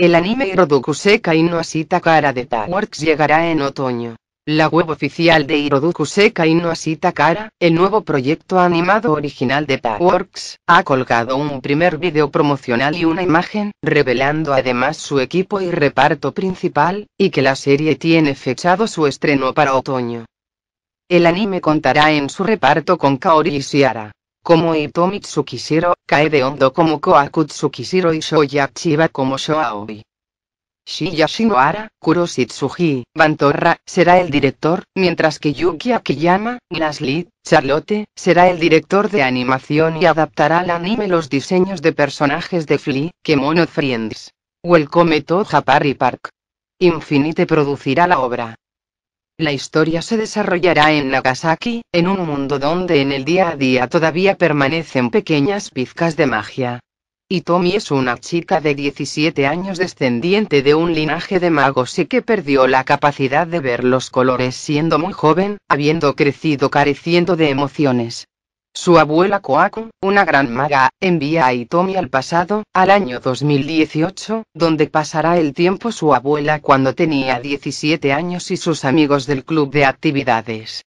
El anime Hiroduku Sekai no Kara de Works llegará en otoño. La web oficial de Hiroduku Sekai no Kara, el nuevo proyecto animado original de Taworks, ha colgado un primer video promocional y una imagen, revelando además su equipo y reparto principal, y que la serie tiene fechado su estreno para otoño. El anime contará en su reparto con Kaori Siara como Itomi Tsukishiro, Kaede Hondo como Kohaku Tsukishiro y Chiba como Shoaobi. Shiya Ara, Kurosi Bantorra, será el director, mientras que Yuki Akiyama, Nasli, Charlotte, será el director de animación y adaptará al anime los diseños de personajes de Flea, Kemono Friends. Welcome to Japari Park. Infinite producirá la obra. La historia se desarrollará en Nagasaki, en un mundo donde en el día a día todavía permanecen pequeñas pizcas de magia. Itomi es una chica de 17 años descendiente de un linaje de magos y que perdió la capacidad de ver los colores siendo muy joven, habiendo crecido careciendo de emociones. Su abuela Koaku, una gran maga, envía a Itomi al pasado, al año 2018, donde pasará el tiempo su abuela cuando tenía 17 años y sus amigos del club de actividades.